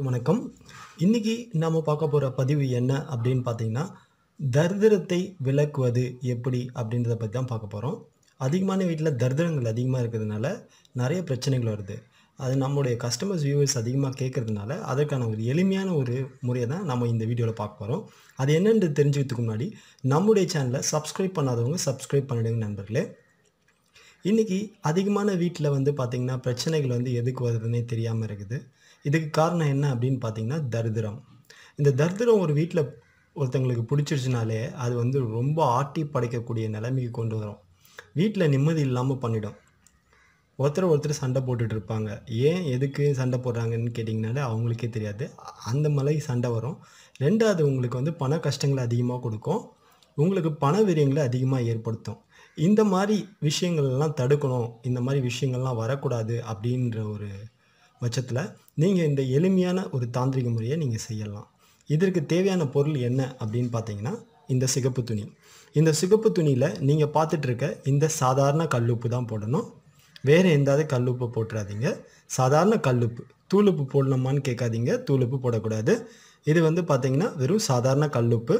அனைவருக்கும் வணக்கம் இன்றைக்கி நாம் பார்க்க போகிற பதிவு என்ன அப்படின்னு பார்த்தீங்கன்னா தரிதிரத்தை விளக்குவது எப்படி அப்படின்றத பற்றி தான் பார்க்க போகிறோம் அதிகமான வீட்டில் தரிதிரங்கள் அதிகமாக இருக்கிறதுனால நிறைய பிரச்சனைகள் வருது அது நம்மளுடைய கஸ்டமர்ஸ் வியூவர்ஸ் அதிகமாக கேட்குறதுனால அதற்கான ஒரு எளிமையான ஒரு முறையை தான் நம்ம இந்த வீடியோவில் பார்க்க போகிறோம் அது என்னென்று தெரிஞ்சுக்கிறதுக்கு முன்னாடி நம்முடைய சேனலை சப்ஸ்கிரைப் பண்ணாதவங்க சப்ஸ்கிரைப் பண்ணிடுங்க நண்பர்களே இன்றைக்கி அதிகமான வீட்டில் வந்து பார்த்திங்கன்னா பிரச்சனைகள் வந்து எதுக்கு வருதுன்னே தெரியாமல் இருக்குது இதுக்கு காரணம் என்ன அப்படின்னு பார்த்திங்கன்னா தரித்திரம் இந்த தரித்திரம் ஒரு வீட்டில் ஒருத்தங்களுக்கு பிடிச்சிருச்சுனாலே அது வந்து ரொம்ப ஆட்டி படைக்கக்கூடிய நிலைமைக்கு கொண்டு வரும் வீட்டில் நிம்மதி இல்லாமல் பண்ணிடும் ஒருத்தர் ஒருத்தர் சண்டை போட்டுட்டு இருப்பாங்க ஏன் எதுக்கு சண்டை போடுறாங்கன்னு கேட்டிங்கனாலே அவங்களுக்கே தெரியாது அந்த மலை சண்டை வரும் ரெண்டாவது உங்களுக்கு வந்து பண கஷ்டங்கள் அதிகமாக கொடுக்கும் உங்களுக்கு பண விரியங்களை அதிகமாக ஏற்படுத்தும் இந்த மாதிரி விஷயங்கள்லாம் தடுக்கணும் இந்த மாதிரி விஷயங்கள்லாம் வரக்கூடாது அப்படின்ற ஒரு பட்சத்தில் நீங்கள் இந்த எளிமையான ஒரு தாந்திரிக முறையை நீங்கள் செய்யலாம் இதற்கு தேவையான பொருள் என்ன அப்படின்னு பார்த்தீங்கன்னா இந்த சிகப்பு துணி இந்த சிகப்பு துணியில் நீங்கள் பார்த்துட்ருக்க இந்த சாதாரண கல்லுப்பு தான் போடணும் வேறு எந்தாவது கல்லுப்பு போட்டுறாதீங்க சாதாரண கல்லுப்பு தூளுப்பு போடணுமான்னு கேட்காதீங்க தூளுப்பு போடக்கூடாது இது வந்து பார்த்திங்கன்னா வெறும் சாதாரண கல்லுப்பு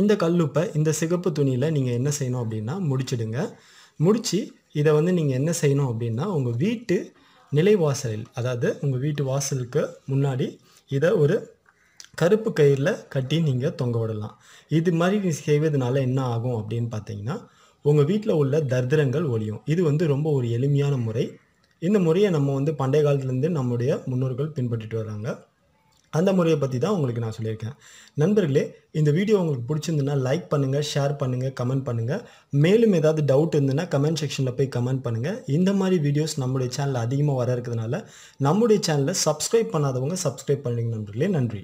இந்த கல்லுப்பை இந்த சிகப்பு துணியில் நீங்கள் என்ன செய்யணும் அப்படின்னா முடிச்சிடுங்க முடித்து இதை வந்து நீங்கள் என்ன செய்யணும் அப்படின்னா உங்கள் வீட்டு நிலைவாசலில் அதாவது உங்கள் வீட்டு வாசலுக்கு முன்னாடி இதை ஒரு கருப்பு கயிறில் கட்டி நீங்கள் தொங்க விடலாம் இது மாதிரி செய்வதனால என்ன ஆகும் அப்படின்னு பார்த்தீங்கன்னா உங்கள் வீட்டில் உள்ள தர்திரங்கள் ஒழியும் இது வந்து ரொம்ப ஒரு எளிமையான முறை இந்த முறையை நம்ம வந்து பண்டைய காலத்துலேருந்து நம்முடைய முன்னோர்கள் பின்பற்றிட்டு வராங்க அந்த முறையை பற்றி தான் உங்களுக்கு நான் சொல்லியிருக்கேன் நண்பர்களே இந்த வீடியோ உங்களுக்கு பிடிச்சிருந்துன்னா லைக் பண்ணுங்கள் ஷேர் பண்ணுங்கள் கமெண்ட் பண்ணுங்கள் மேலும் ஏதாவது டவுட் இருந்ததுன்னா கமெண்ட் செக்ஷனில் போய் கமெண்ட் பண்ணுங்கள் இந்த மாதிரி வீடியோஸ் நம்முடைய சேனலில் அதிகமாக வர இருக்கிறதுனால நம்முடைய சேனலில் சப்ஸ்கிரைப் பண்ணாதவங்க சப்ஸ்கிரைப் பண்ணுங்க நண்பர்களே நன்றி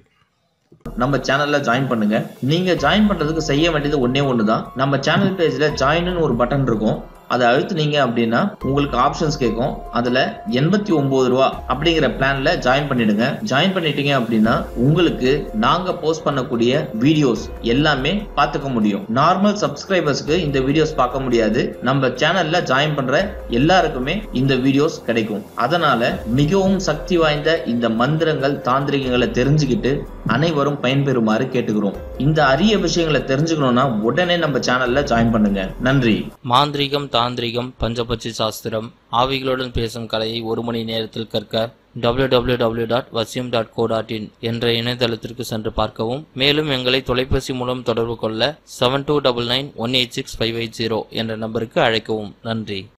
நம்ம சேனல்ல ஜாயின் பண்ணுங்க நீங்க ஜாயின் பண்றதுக்கு செய்ய வேண்டியது ஒன்னே ஒண்ணுதான் நம்ம சேனல் பேஜ்ல ஜாயின்னு ஒரு பட்டன் இருக்கும் அதை அழுத்துனீங்க அப்படின்னா உங்களுக்கு ஆப்ஷன்ஸ் கேட்கும் அதுல எண்பத்தி ஒன்பது ரூபா அப்படிங்கிற பிளான்ல ஜாயின் பண்ணிடுங்க ஜாயின் பண்ணிட்டீங்க அப்படின்னா உங்களுக்கு நாங்க போஸ்ட் பண்ணக்கூடிய வீடியோஸ் எல்லாமே பார்த்துக்க முடியும் நார்மல் சப்ஸ்கிரைபர்ஸ்க்கு இந்த வீடியோஸ் பார்க்க முடியாது நம்ம சேனல்ல ஜாயின் பண்ற எல்லாருக்குமே இந்த வீடியோஸ் கிடைக்கும் அதனால மிகவும் சக்தி வாய்ந்த இந்த மந்திரங்கள் தாந்திரிகங்களை தெரிஞ்சுக்கிட்டு அனைவரும் பயன்பெறுமாறு கேட்டுக்கிறோம் இந்த அரிய விஷயங்களை தெரிஞ்சுக்கணும்னா உடனே நம்ம சேனல்ல ஜாயின் பண்ணுங்க நன்றி மாந்திரிகம் தாந்திரிகம் பஞ்சபட்சி சாஸ்திரம் ஆவிகளுடன் பேசும் கலையை ஒரு மணி நேரத்தில் கற்க W W W dot Vasiyam dot co dot in என்ற இணையதளத்திற்கு சென்று பார்க்கவும் மேலும் எங்களை தொலைபேசி மூலம் தொடர்பு கொள்ள seven two double nine one eight six five eight zero என்ற நம்பருக்கு அழைக்கவும் நன்றி